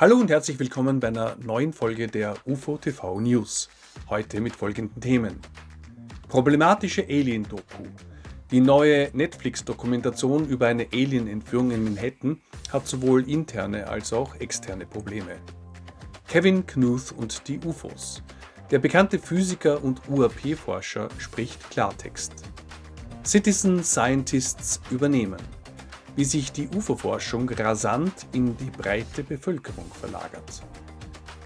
Hallo und herzlich willkommen bei einer neuen Folge der UFO TV News. Heute mit folgenden Themen. Problematische Alien-Doku. Die neue Netflix-Dokumentation über eine Alien-Entführung in Manhattan hat sowohl interne als auch externe Probleme. Kevin Knuth und die UFOs. Der bekannte Physiker und UAP-Forscher spricht Klartext. Citizen Scientists übernehmen wie sich die UFO-Forschung rasant in die breite Bevölkerung verlagert.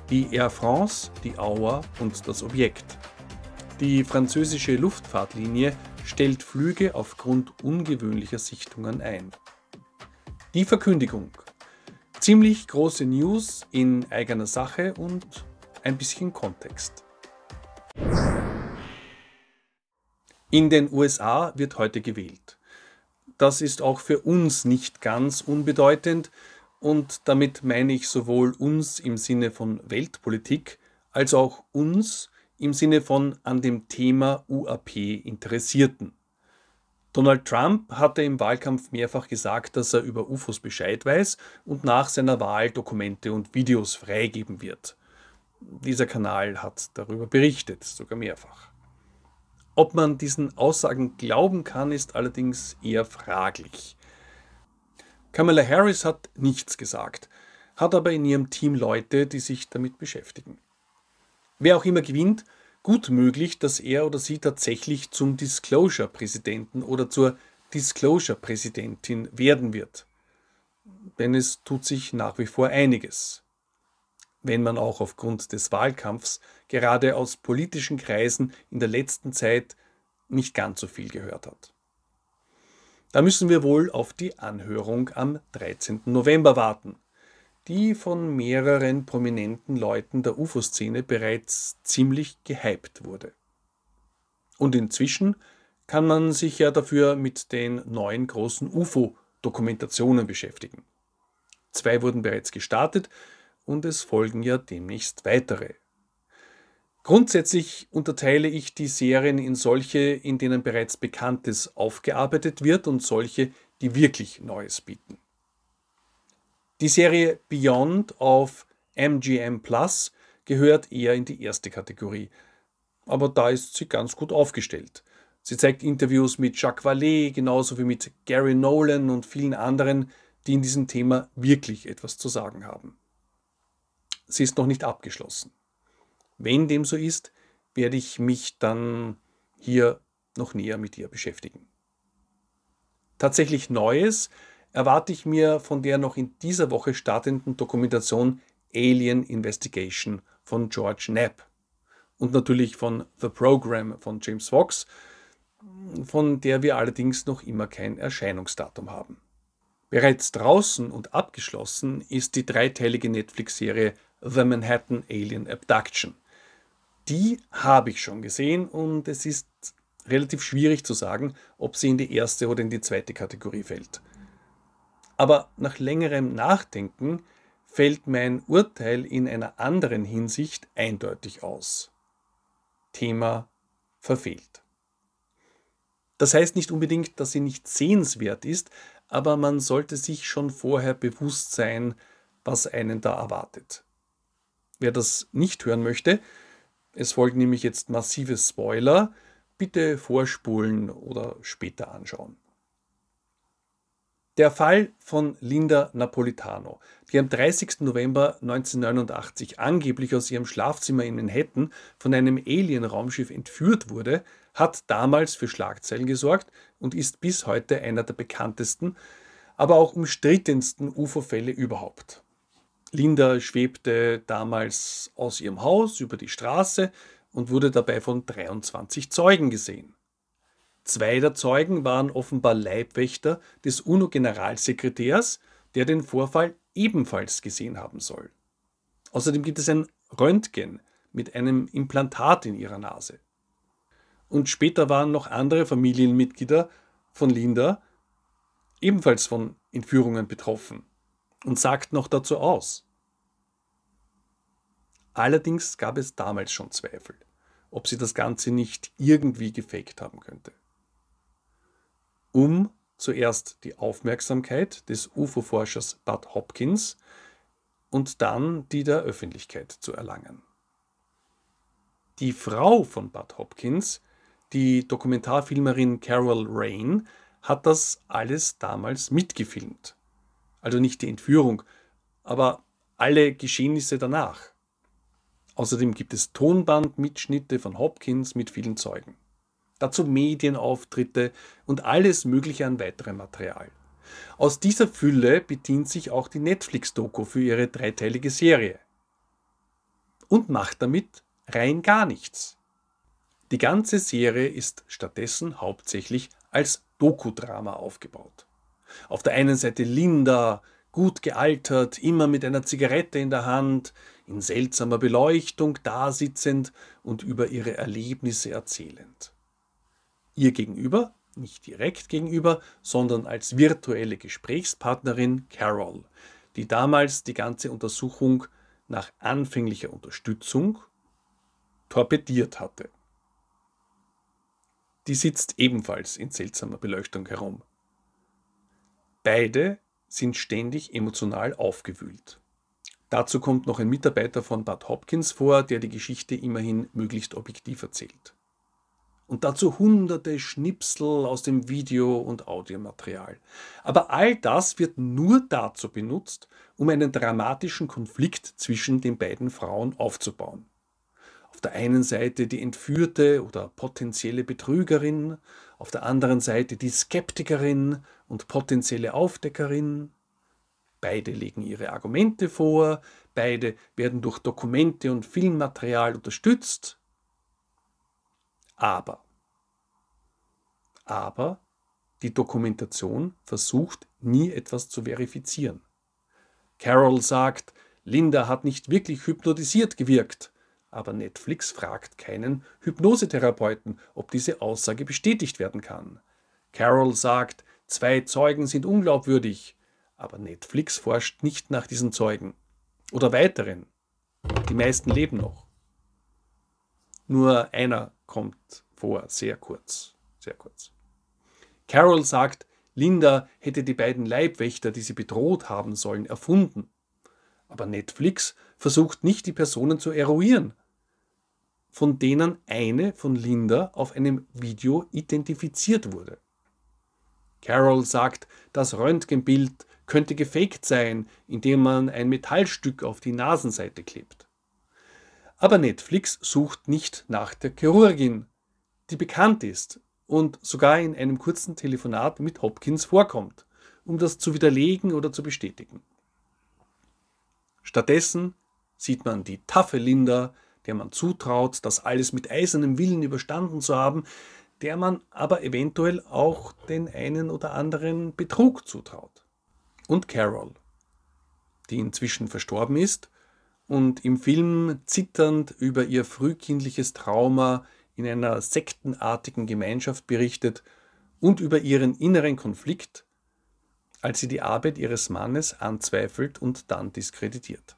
Die Air France, die Aua und das Objekt. Die französische Luftfahrtlinie stellt Flüge aufgrund ungewöhnlicher Sichtungen ein. Die Verkündigung. Ziemlich große News in eigener Sache und ein bisschen Kontext. In den USA wird heute gewählt das ist auch für uns nicht ganz unbedeutend und damit meine ich sowohl uns im Sinne von Weltpolitik als auch uns im Sinne von an dem Thema UAP Interessierten. Donald Trump hatte im Wahlkampf mehrfach gesagt, dass er über UFOs Bescheid weiß und nach seiner Wahl Dokumente und Videos freigeben wird. Dieser Kanal hat darüber berichtet, sogar mehrfach. Ob man diesen Aussagen glauben kann, ist allerdings eher fraglich. Kamala Harris hat nichts gesagt, hat aber in ihrem Team Leute, die sich damit beschäftigen. Wer auch immer gewinnt, gut möglich, dass er oder sie tatsächlich zum Disclosure-Präsidenten oder zur Disclosure-Präsidentin werden wird. Denn es tut sich nach wie vor einiges wenn man auch aufgrund des Wahlkampfs gerade aus politischen Kreisen in der letzten Zeit nicht ganz so viel gehört hat. Da müssen wir wohl auf die Anhörung am 13. November warten, die von mehreren prominenten Leuten der UFO-Szene bereits ziemlich gehypt wurde. Und inzwischen kann man sich ja dafür mit den neuen großen UFO-Dokumentationen beschäftigen. Zwei wurden bereits gestartet, und es folgen ja demnächst weitere. Grundsätzlich unterteile ich die Serien in solche, in denen bereits Bekanntes aufgearbeitet wird und solche, die wirklich Neues bieten. Die Serie Beyond auf MGM Plus gehört eher in die erste Kategorie, aber da ist sie ganz gut aufgestellt. Sie zeigt Interviews mit Jacques Vallée, genauso wie mit Gary Nolan und vielen anderen, die in diesem Thema wirklich etwas zu sagen haben sie ist noch nicht abgeschlossen. Wenn dem so ist, werde ich mich dann hier noch näher mit ihr beschäftigen. Tatsächlich Neues erwarte ich mir von der noch in dieser Woche startenden Dokumentation Alien Investigation von George Knapp und natürlich von The Program von James Fox, von der wir allerdings noch immer kein Erscheinungsdatum haben. Bereits draußen und abgeschlossen ist die dreiteilige Netflix-Serie The Manhattan Alien Abduction. Die habe ich schon gesehen und es ist relativ schwierig zu sagen, ob sie in die erste oder in die zweite Kategorie fällt. Aber nach längerem Nachdenken fällt mein Urteil in einer anderen Hinsicht eindeutig aus. Thema verfehlt. Das heißt nicht unbedingt, dass sie nicht sehenswert ist, aber man sollte sich schon vorher bewusst sein, was einen da erwartet. Wer das nicht hören möchte, es folgen nämlich jetzt massive Spoiler, bitte vorspulen oder später anschauen. Der Fall von Linda Napolitano, die am 30. November 1989 angeblich aus ihrem Schlafzimmer in Manhattan von einem Alien-Raumschiff entführt wurde, hat damals für Schlagzeilen gesorgt und ist bis heute einer der bekanntesten, aber auch umstrittensten UFO-Fälle überhaupt. Linda schwebte damals aus ihrem Haus über die Straße und wurde dabei von 23 Zeugen gesehen. Zwei der Zeugen waren offenbar Leibwächter des UNO-Generalsekretärs, der den Vorfall ebenfalls gesehen haben soll. Außerdem gibt es ein Röntgen mit einem Implantat in ihrer Nase. Und später waren noch andere Familienmitglieder von Linda ebenfalls von Entführungen betroffen und sagt noch dazu aus. Allerdings gab es damals schon Zweifel, ob sie das Ganze nicht irgendwie gefaked haben könnte. Um zuerst die Aufmerksamkeit des UFO-Forschers Bud Hopkins und dann die der Öffentlichkeit zu erlangen. Die Frau von Bud Hopkins, die Dokumentarfilmerin Carol Rain, hat das alles damals mitgefilmt also nicht die Entführung, aber alle Geschehnisse danach. Außerdem gibt es Tonbandmitschnitte von Hopkins mit vielen Zeugen. Dazu Medienauftritte und alles Mögliche an weiterem Material. Aus dieser Fülle bedient sich auch die Netflix-Doku für ihre dreiteilige Serie. Und macht damit rein gar nichts. Die ganze Serie ist stattdessen hauptsächlich als Dokudrama aufgebaut auf der einen Seite Linda, gut gealtert, immer mit einer Zigarette in der Hand, in seltsamer Beleuchtung dasitzend und über ihre Erlebnisse erzählend. Ihr gegenüber, nicht direkt gegenüber, sondern als virtuelle Gesprächspartnerin Carol, die damals die ganze Untersuchung nach anfänglicher Unterstützung torpediert hatte. Die sitzt ebenfalls in seltsamer Beleuchtung herum. Beide sind ständig emotional aufgewühlt. Dazu kommt noch ein Mitarbeiter von Bud Hopkins vor, der die Geschichte immerhin möglichst objektiv erzählt. Und dazu hunderte Schnipsel aus dem Video- und Audiomaterial. Aber all das wird nur dazu benutzt, um einen dramatischen Konflikt zwischen den beiden Frauen aufzubauen. Auf der einen Seite die entführte oder potenzielle Betrügerin, auf der anderen Seite die Skeptikerin und potenzielle Aufdeckerin. Beide legen ihre Argumente vor, beide werden durch Dokumente und Filmmaterial unterstützt. Aber, aber die Dokumentation versucht nie etwas zu verifizieren. Carol sagt, Linda hat nicht wirklich hypnotisiert gewirkt, aber Netflix fragt keinen Hypnosetherapeuten, ob diese Aussage bestätigt werden kann. Carol sagt, Zwei Zeugen sind unglaubwürdig, aber Netflix forscht nicht nach diesen Zeugen oder weiteren. Die meisten leben noch. Nur einer kommt vor, sehr kurz, sehr kurz. Carol sagt, Linda hätte die beiden Leibwächter, die sie bedroht haben sollen, erfunden. Aber Netflix versucht nicht, die Personen zu eruieren, von denen eine von Linda auf einem Video identifiziert wurde. Carol sagt, das Röntgenbild könnte gefaked sein, indem man ein Metallstück auf die Nasenseite klebt. Aber Netflix sucht nicht nach der Chirurgin, die bekannt ist und sogar in einem kurzen Telefonat mit Hopkins vorkommt, um das zu widerlegen oder zu bestätigen. Stattdessen sieht man die taffe Linda, der man zutraut, das alles mit eisernem Willen überstanden zu haben, der man aber eventuell auch den einen oder anderen Betrug zutraut. Und Carol, die inzwischen verstorben ist und im Film zitternd über ihr frühkindliches Trauma in einer sektenartigen Gemeinschaft berichtet und über ihren inneren Konflikt, als sie die Arbeit ihres Mannes anzweifelt und dann diskreditiert.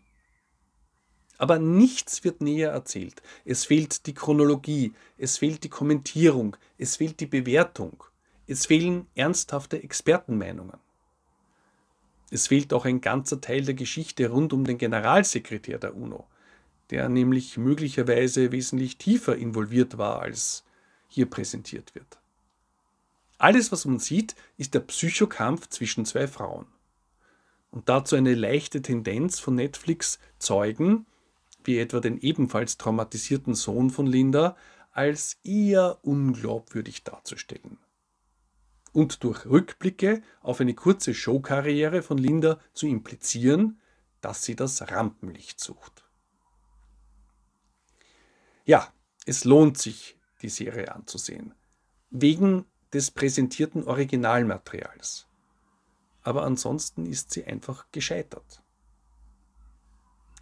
Aber nichts wird näher erzählt. Es fehlt die Chronologie, es fehlt die Kommentierung, es fehlt die Bewertung, es fehlen ernsthafte Expertenmeinungen. Es fehlt auch ein ganzer Teil der Geschichte rund um den Generalsekretär der UNO, der nämlich möglicherweise wesentlich tiefer involviert war, als hier präsentiert wird. Alles, was man sieht, ist der Psychokampf zwischen zwei Frauen. Und dazu eine leichte Tendenz von Netflix, Zeugen wie etwa den ebenfalls traumatisierten Sohn von Linda, als eher unglaubwürdig darzustellen. Und durch Rückblicke auf eine kurze Showkarriere von Linda zu implizieren, dass sie das Rampenlicht sucht. Ja, es lohnt sich, die Serie anzusehen, wegen des präsentierten Originalmaterials. Aber ansonsten ist sie einfach gescheitert.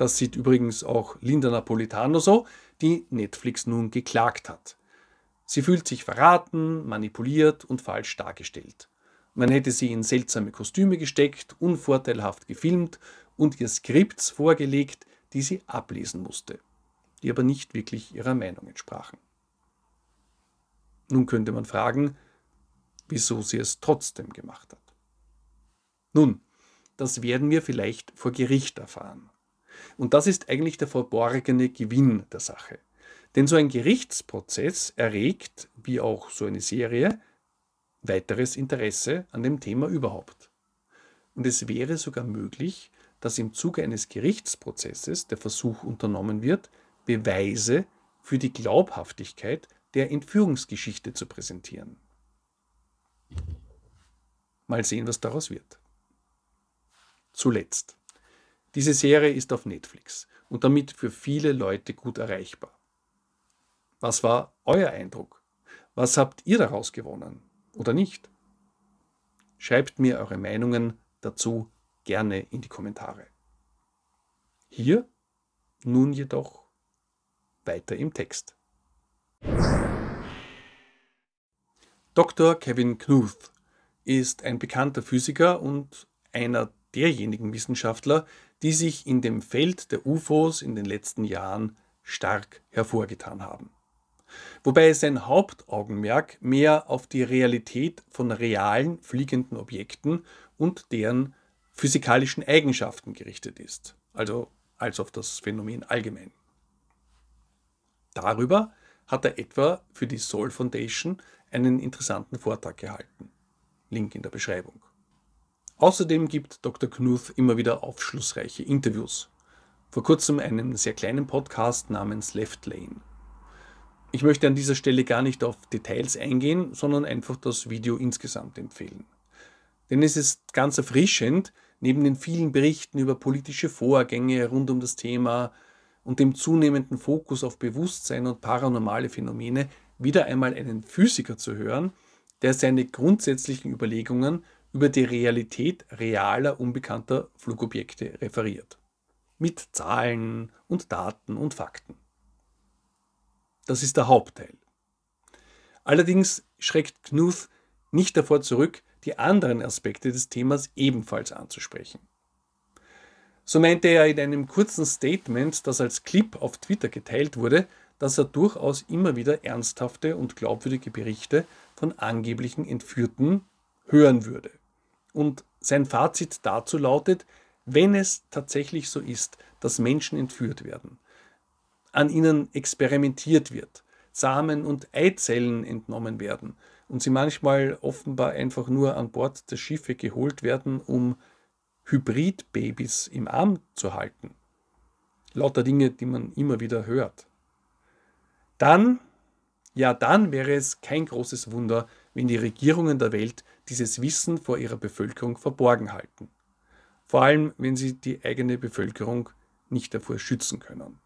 Das sieht übrigens auch Linda Napolitano so, die Netflix nun geklagt hat. Sie fühlt sich verraten, manipuliert und falsch dargestellt. Man hätte sie in seltsame Kostüme gesteckt, unvorteilhaft gefilmt und ihr Skripts vorgelegt, die sie ablesen musste, die aber nicht wirklich ihrer Meinung entsprachen. Nun könnte man fragen, wieso sie es trotzdem gemacht hat. Nun, das werden wir vielleicht vor Gericht erfahren. Und das ist eigentlich der verborgene Gewinn der Sache. Denn so ein Gerichtsprozess erregt, wie auch so eine Serie, weiteres Interesse an dem Thema überhaupt. Und es wäre sogar möglich, dass im Zuge eines Gerichtsprozesses der Versuch unternommen wird, Beweise für die Glaubhaftigkeit der Entführungsgeschichte zu präsentieren. Mal sehen, was daraus wird. Zuletzt. Diese Serie ist auf Netflix und damit für viele Leute gut erreichbar. Was war euer Eindruck? Was habt ihr daraus gewonnen oder nicht? Schreibt mir eure Meinungen dazu gerne in die Kommentare. Hier nun jedoch weiter im Text. Dr. Kevin Knuth ist ein bekannter Physiker und einer derjenigen Wissenschaftler, die sich in dem Feld der UFOs in den letzten Jahren stark hervorgetan haben. Wobei sein Hauptaugenmerk mehr auf die Realität von realen fliegenden Objekten und deren physikalischen Eigenschaften gerichtet ist, also als auf das Phänomen allgemein. Darüber hat er etwa für die Soul Foundation einen interessanten Vortrag gehalten. Link in der Beschreibung. Außerdem gibt Dr. Knuth immer wieder aufschlussreiche Interviews. Vor kurzem einen sehr kleinen Podcast namens Left Lane. Ich möchte an dieser Stelle gar nicht auf Details eingehen, sondern einfach das Video insgesamt empfehlen. Denn es ist ganz erfrischend, neben den vielen Berichten über politische Vorgänge rund um das Thema und dem zunehmenden Fokus auf Bewusstsein und paranormale Phänomene wieder einmal einen Physiker zu hören, der seine grundsätzlichen Überlegungen über die Realität realer unbekannter Flugobjekte referiert. Mit Zahlen und Daten und Fakten. Das ist der Hauptteil. Allerdings schreckt Knuth nicht davor zurück, die anderen Aspekte des Themas ebenfalls anzusprechen. So meinte er in einem kurzen Statement, das als Clip auf Twitter geteilt wurde, dass er durchaus immer wieder ernsthafte und glaubwürdige Berichte von angeblichen Entführten hören würde. Und sein Fazit dazu lautet, wenn es tatsächlich so ist, dass Menschen entführt werden, an ihnen experimentiert wird, Samen und Eizellen entnommen werden und sie manchmal offenbar einfach nur an Bord der Schiffe geholt werden, um Hybridbabys im Arm zu halten. Lauter Dinge, die man immer wieder hört. Dann, ja, dann wäre es kein großes Wunder, wenn die Regierungen der Welt dieses Wissen vor ihrer Bevölkerung verborgen halten. Vor allem, wenn sie die eigene Bevölkerung nicht davor schützen können.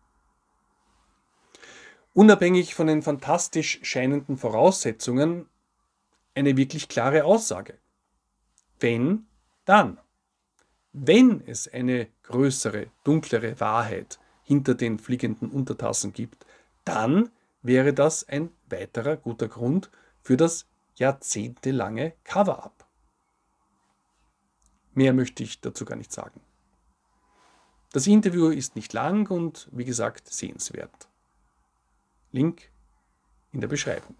Unabhängig von den fantastisch scheinenden Voraussetzungen eine wirklich klare Aussage. Wenn, dann. Wenn es eine größere, dunklere Wahrheit hinter den fliegenden Untertassen gibt, dann wäre das ein weiterer guter Grund für das jahrzehntelange Cover-up. Mehr möchte ich dazu gar nicht sagen. Das Interview ist nicht lang und wie gesagt sehenswert. Link in der Beschreibung.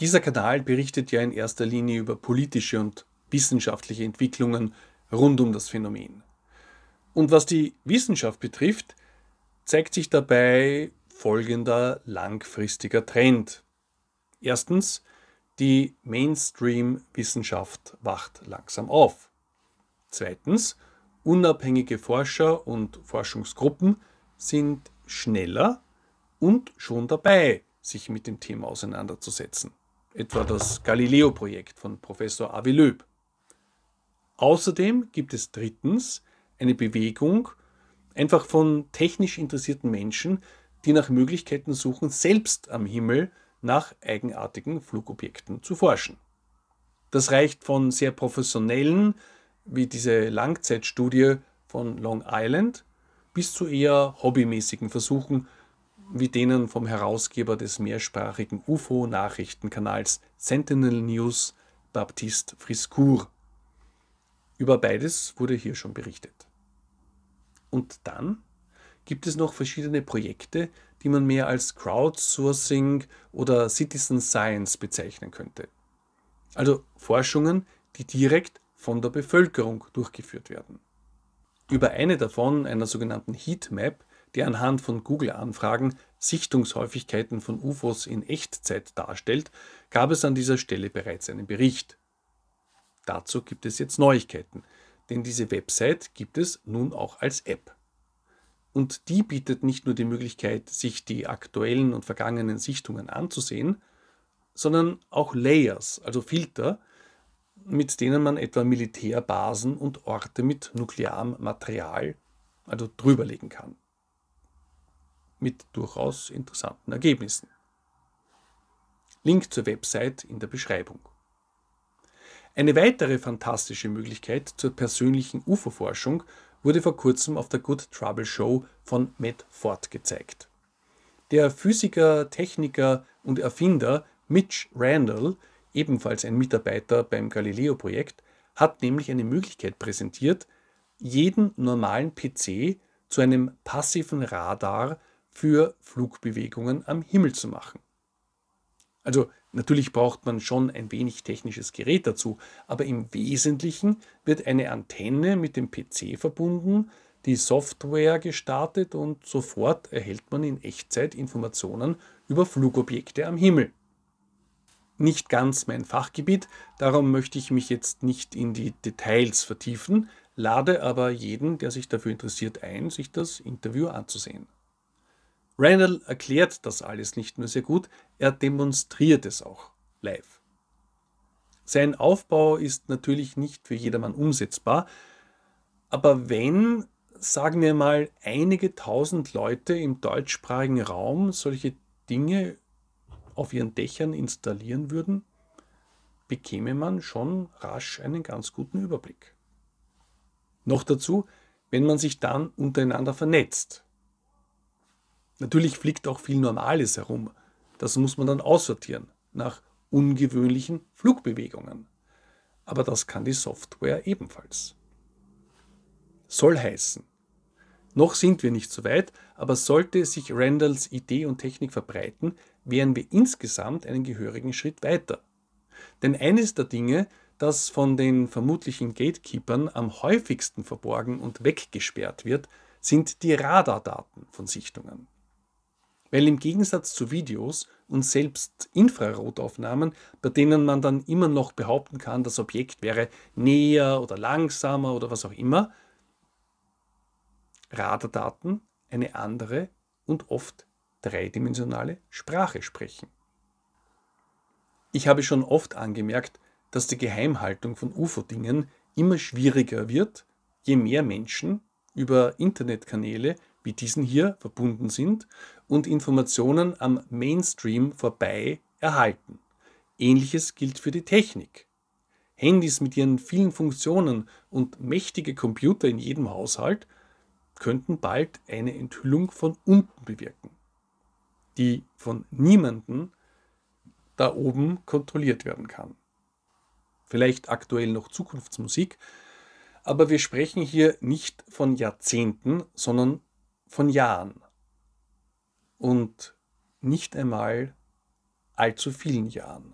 Dieser Kanal berichtet ja in erster Linie über politische und wissenschaftliche Entwicklungen rund um das Phänomen. Und was die Wissenschaft betrifft, zeigt sich dabei folgender langfristiger Trend. Erstens, die Mainstream-Wissenschaft wacht langsam auf. Zweitens, unabhängige Forscher und Forschungsgruppen sind schneller und schon dabei, sich mit dem Thema auseinanderzusetzen. Etwa das Galileo-Projekt von Professor Avi Löb. Außerdem gibt es drittens eine Bewegung einfach von technisch interessierten Menschen, die nach Möglichkeiten suchen, selbst am Himmel nach eigenartigen Flugobjekten zu forschen. Das reicht von sehr professionellen, wie diese Langzeitstudie von Long Island, bis zu eher hobbymäßigen Versuchen, wie denen vom Herausgeber des mehrsprachigen UFO-Nachrichtenkanals Sentinel News, Baptiste Friscourt. Über beides wurde hier schon berichtet. Und dann gibt es noch verschiedene Projekte, die man mehr als Crowdsourcing oder Citizen Science bezeichnen könnte. Also Forschungen, die direkt von der Bevölkerung durchgeführt werden. Über eine davon, einer sogenannten Heatmap, die anhand von Google-Anfragen Sichtungshäufigkeiten von UFOs in Echtzeit darstellt, gab es an dieser Stelle bereits einen Bericht. Dazu gibt es jetzt Neuigkeiten, denn diese Website gibt es nun auch als App. Und die bietet nicht nur die Möglichkeit, sich die aktuellen und vergangenen Sichtungen anzusehen, sondern auch Layers, also Filter, mit denen man etwa Militärbasen und Orte mit nuklearem Material also drüberlegen kann. Mit durchaus interessanten Ergebnissen. Link zur Website in der Beschreibung. Eine weitere fantastische Möglichkeit zur persönlichen UFO-Forschung wurde vor kurzem auf der Good Trouble Show von Matt Ford gezeigt. Der Physiker, Techniker und Erfinder Mitch Randall, ebenfalls ein Mitarbeiter beim Galileo-Projekt, hat nämlich eine Möglichkeit präsentiert, jeden normalen PC zu einem passiven Radar für Flugbewegungen am Himmel zu machen. Also Natürlich braucht man schon ein wenig technisches Gerät dazu, aber im Wesentlichen wird eine Antenne mit dem PC verbunden, die Software gestartet und sofort erhält man in Echtzeit Informationen über Flugobjekte am Himmel. Nicht ganz mein Fachgebiet, darum möchte ich mich jetzt nicht in die Details vertiefen, lade aber jeden, der sich dafür interessiert, ein, sich das Interview anzusehen. Randall erklärt das alles nicht nur sehr gut, er demonstriert es auch live. Sein Aufbau ist natürlich nicht für jedermann umsetzbar, aber wenn, sagen wir mal, einige tausend Leute im deutschsprachigen Raum solche Dinge auf ihren Dächern installieren würden, bekäme man schon rasch einen ganz guten Überblick. Noch dazu, wenn man sich dann untereinander vernetzt. Natürlich fliegt auch viel Normales herum. Das muss man dann aussortieren nach ungewöhnlichen Flugbewegungen. Aber das kann die Software ebenfalls. Soll heißen. Noch sind wir nicht so weit, aber sollte sich Randalls Idee und Technik verbreiten, wären wir insgesamt einen gehörigen Schritt weiter. Denn eines der Dinge, das von den vermutlichen Gatekeepern am häufigsten verborgen und weggesperrt wird, sind die Radardaten von Sichtungen weil im Gegensatz zu Videos und selbst Infrarotaufnahmen, bei denen man dann immer noch behaupten kann, das Objekt wäre näher oder langsamer oder was auch immer, Radardaten eine andere und oft dreidimensionale Sprache sprechen. Ich habe schon oft angemerkt, dass die Geheimhaltung von UFO-Dingen immer schwieriger wird, je mehr Menschen über Internetkanäle wie diesen hier verbunden sind und Informationen am Mainstream vorbei erhalten. Ähnliches gilt für die Technik. Handys mit ihren vielen Funktionen und mächtige Computer in jedem Haushalt könnten bald eine Enthüllung von unten bewirken, die von niemanden da oben kontrolliert werden kann. Vielleicht aktuell noch Zukunftsmusik, aber wir sprechen hier nicht von Jahrzehnten, sondern von Jahren und nicht einmal allzu vielen Jahren.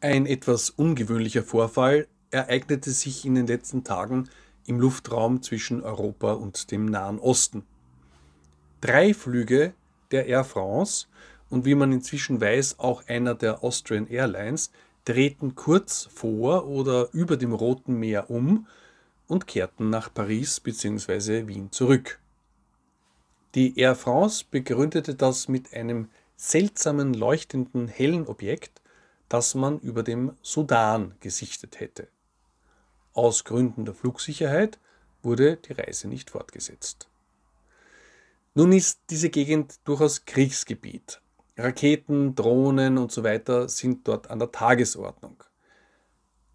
Ein etwas ungewöhnlicher Vorfall ereignete sich in den letzten Tagen im Luftraum zwischen Europa und dem Nahen Osten. Drei Flüge der Air France und wie man inzwischen weiß auch einer der Austrian Airlines drehten kurz vor oder über dem Roten Meer um und kehrten nach Paris bzw. Wien zurück. Die Air France begründete das mit einem seltsamen leuchtenden hellen Objekt, das man über dem Sudan gesichtet hätte. Aus Gründen der Flugsicherheit wurde die Reise nicht fortgesetzt. Nun ist diese Gegend durchaus Kriegsgebiet. Raketen, Drohnen und So weiter sind dort an der Tagesordnung.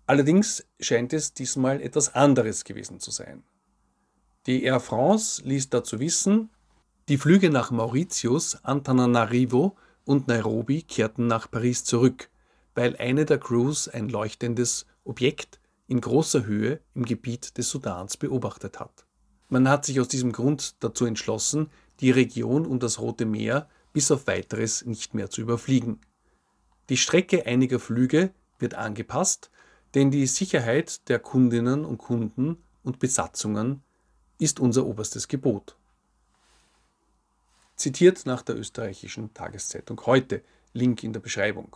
Allerdings scheint es diesmal etwas anderes gewesen zu sein. Die Air France ließ dazu wissen, die Flüge nach Mauritius, Antananarivo und Nairobi kehrten nach Paris zurück, weil eine der Crews ein leuchtendes Objekt in großer Höhe im Gebiet des Sudans beobachtet hat. Man hat sich aus diesem Grund dazu entschlossen, die Region um das Rote Meer bis auf weiteres nicht mehr zu überfliegen. Die Strecke einiger Flüge wird angepasst, denn die Sicherheit der Kundinnen und Kunden und Besatzungen ist unser oberstes Gebot. Zitiert nach der österreichischen Tageszeitung heute, Link in der Beschreibung.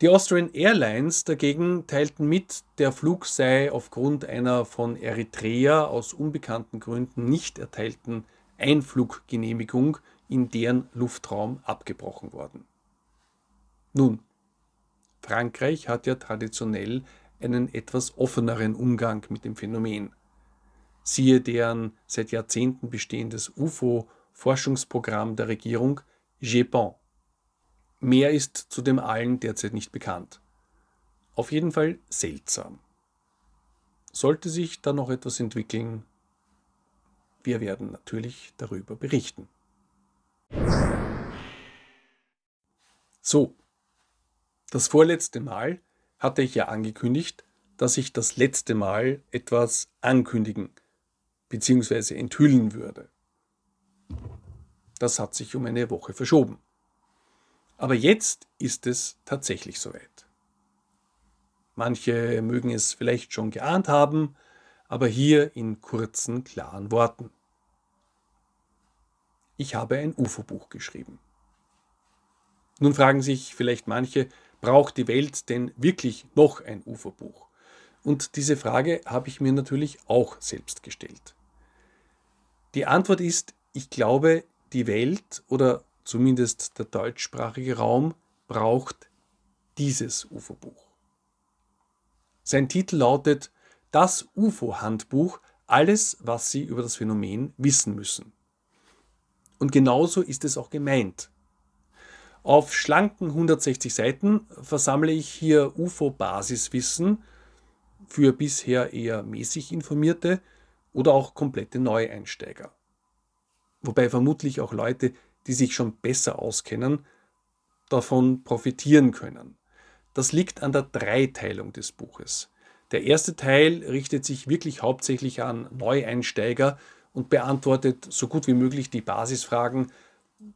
Die Austrian Airlines dagegen teilten mit, der Flug sei aufgrund einer von Eritrea aus unbekannten Gründen nicht erteilten Einfluggenehmigung in deren Luftraum abgebrochen worden. Nun, Frankreich hat ja traditionell einen etwas offeneren Umgang mit dem Phänomen. Siehe deren seit Jahrzehnten bestehendes UFO-Forschungsprogramm der Regierung GEPAN. Mehr ist zu dem allen derzeit nicht bekannt. Auf jeden Fall seltsam. Sollte sich da noch etwas entwickeln, wir werden natürlich darüber berichten. So, das vorletzte Mal hatte ich ja angekündigt, dass ich das letzte Mal etwas ankündigen bzw. enthüllen würde. Das hat sich um eine Woche verschoben. Aber jetzt ist es tatsächlich soweit. Manche mögen es vielleicht schon geahnt haben, aber hier in kurzen, klaren Worten. Ich habe ein UFO-Buch geschrieben. Nun fragen sich vielleicht manche, braucht die Welt denn wirklich noch ein Uferbuch? Und diese Frage habe ich mir natürlich auch selbst gestellt. Die Antwort ist, ich glaube, die Welt oder zumindest der deutschsprachige Raum braucht dieses UFO-Buch. Sein Titel lautet Das UFO-Handbuch, alles, was Sie über das Phänomen wissen müssen. Und genauso ist es auch gemeint. Auf schlanken 160 Seiten versammle ich hier UFO-Basiswissen für bisher eher mäßig informierte oder auch komplette Neueinsteiger. Wobei vermutlich auch Leute, die sich schon besser auskennen, davon profitieren können. Das liegt an der Dreiteilung des Buches. Der erste Teil richtet sich wirklich hauptsächlich an Neueinsteiger und beantwortet so gut wie möglich die Basisfragen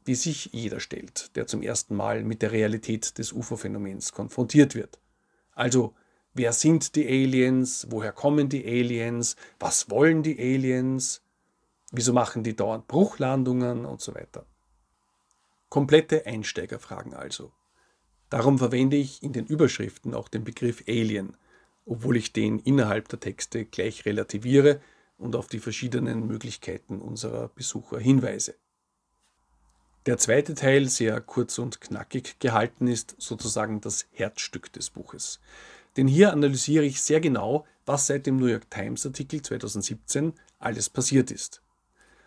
die sich jeder stellt, der zum ersten Mal mit der Realität des UFO-Phänomens konfrontiert wird. Also, wer sind die Aliens? Woher kommen die Aliens? Was wollen die Aliens? Wieso machen die dauernd Bruchlandungen und so weiter? Komplette Einsteigerfragen also. Darum verwende ich in den Überschriften auch den Begriff Alien, obwohl ich den innerhalb der Texte gleich relativiere und auf die verschiedenen Möglichkeiten unserer Besucher hinweise. Der zweite Teil, sehr kurz und knackig gehalten, ist sozusagen das Herzstück des Buches. Denn hier analysiere ich sehr genau, was seit dem New York Times Artikel 2017 alles passiert ist.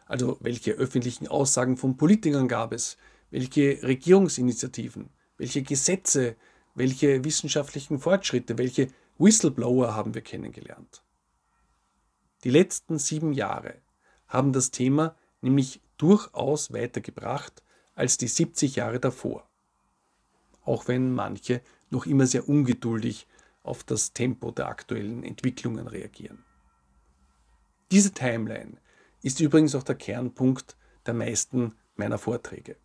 Also welche öffentlichen Aussagen von Politikern gab es, welche Regierungsinitiativen, welche Gesetze, welche wissenschaftlichen Fortschritte, welche Whistleblower haben wir kennengelernt. Die letzten sieben Jahre haben das Thema nämlich durchaus weitergebracht als die 70 Jahre davor. Auch wenn manche noch immer sehr ungeduldig auf das Tempo der aktuellen Entwicklungen reagieren. Diese Timeline ist übrigens auch der Kernpunkt der meisten meiner Vorträge.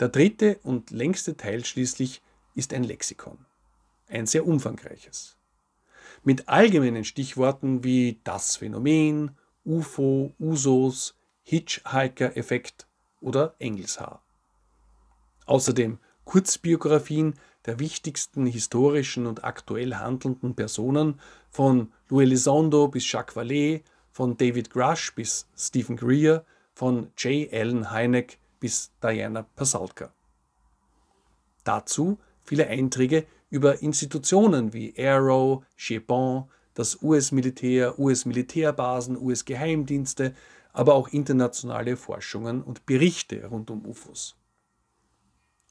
Der dritte und längste Teil schließlich ist ein Lexikon, ein sehr umfangreiches. Mit allgemeinen Stichworten wie das Phänomen, UFO, Usos, Hitchhiker-Effekt oder Engelshaar. Außerdem Kurzbiografien der wichtigsten historischen und aktuell handelnden Personen von Louis Elizondo bis Jacques Vallée, von David Grush bis Stephen Greer, von J. Allen Hynek bis Diana Pasalka. Dazu viele Einträge über Institutionen wie Arrow, Chebon, das US-Militär, US-Militärbasen, US-Geheimdienste, aber auch internationale Forschungen und Berichte rund um UFOs.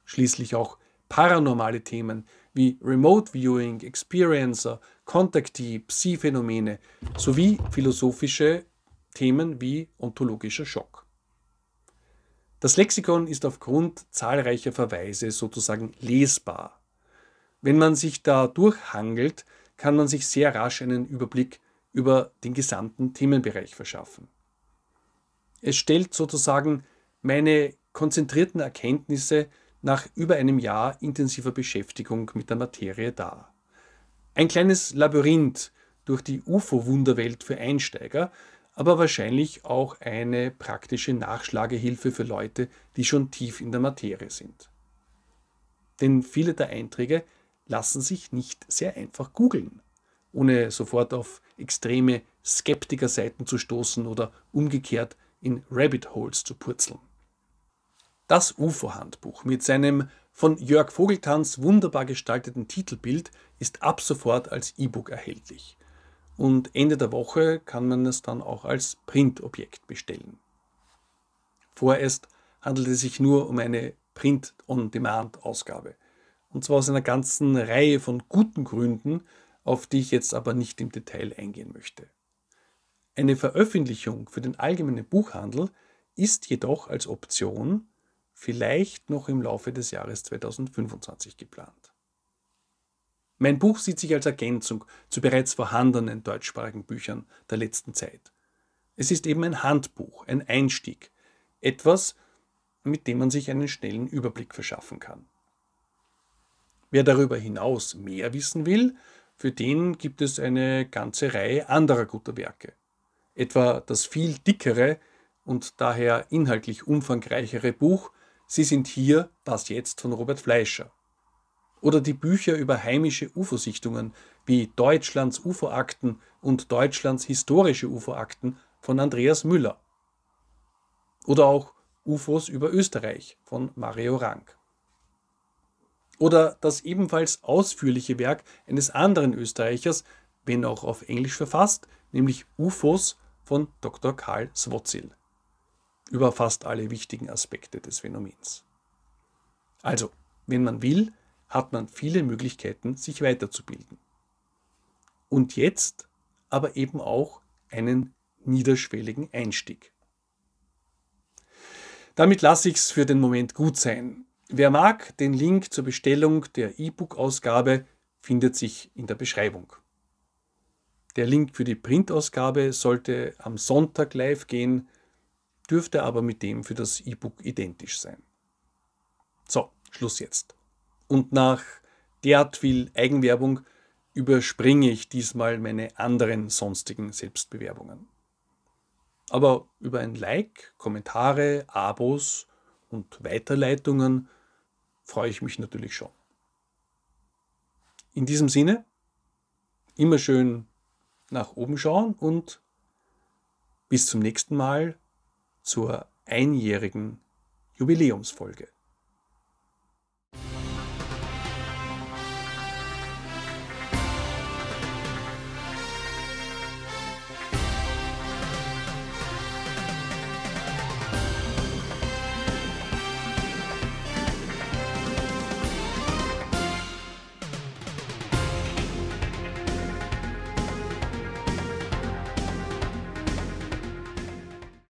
Schließlich auch paranormale Themen wie Remote Viewing, Experiencer, Contactee, Psi-Phänomene sowie philosophische Themen wie ontologischer Schock. Das Lexikon ist aufgrund zahlreicher Verweise sozusagen lesbar. Wenn man sich da durchhangelt, kann man sich sehr rasch einen Überblick über den gesamten Themenbereich verschaffen. Es stellt sozusagen meine konzentrierten Erkenntnisse nach über einem Jahr intensiver Beschäftigung mit der Materie dar. Ein kleines Labyrinth durch die UFO-Wunderwelt für Einsteiger, aber wahrscheinlich auch eine praktische Nachschlagehilfe für Leute, die schon tief in der Materie sind. Denn viele der Einträge lassen sich nicht sehr einfach googeln, ohne sofort auf extreme Skeptikerseiten zu stoßen oder umgekehrt in Rabbit Holes zu purzeln. Das UFO-Handbuch mit seinem von Jörg Vogeltanz wunderbar gestalteten Titelbild ist ab sofort als E-Book erhältlich. Und Ende der Woche kann man es dann auch als Printobjekt bestellen. Vorerst handelt es sich nur um eine Print-on-Demand-Ausgabe. Und zwar aus einer ganzen Reihe von guten Gründen, auf die ich jetzt aber nicht im Detail eingehen möchte. Eine Veröffentlichung für den allgemeinen Buchhandel ist jedoch als Option vielleicht noch im Laufe des Jahres 2025 geplant. Mein Buch sieht sich als Ergänzung zu bereits vorhandenen deutschsprachigen Büchern der letzten Zeit. Es ist eben ein Handbuch, ein Einstieg, etwas, mit dem man sich einen schnellen Überblick verschaffen kann. Wer darüber hinaus mehr wissen will, für den gibt es eine ganze Reihe anderer guter Werke etwa das viel dickere und daher inhaltlich umfangreichere Buch Sie sind hier, das jetzt von Robert Fleischer. Oder die Bücher über heimische UFO-Sichtungen wie Deutschlands UFO-Akten und Deutschlands historische UFO-Akten von Andreas Müller. Oder auch UFOs über Österreich von Mario Rank. Oder das ebenfalls ausführliche Werk eines anderen Österreichers, wenn auch auf Englisch verfasst, nämlich UFOs von Dr. Karl Swozil über fast alle wichtigen Aspekte des Phänomens. Also, wenn man will, hat man viele Möglichkeiten, sich weiterzubilden. Und jetzt aber eben auch einen niederschwelligen Einstieg. Damit lasse ich es für den Moment gut sein. Wer mag, den Link zur Bestellung der E-Book-Ausgabe findet sich in der Beschreibung. Der Link für die Printausgabe sollte am Sonntag live gehen, dürfte aber mit dem für das E-Book identisch sein. So, Schluss jetzt. Und nach derart viel Eigenwerbung überspringe ich diesmal meine anderen sonstigen Selbstbewerbungen. Aber über ein Like, Kommentare, Abos und Weiterleitungen freue ich mich natürlich schon. In diesem Sinne, immer schön nach oben schauen und bis zum nächsten Mal zur einjährigen Jubiläumsfolge.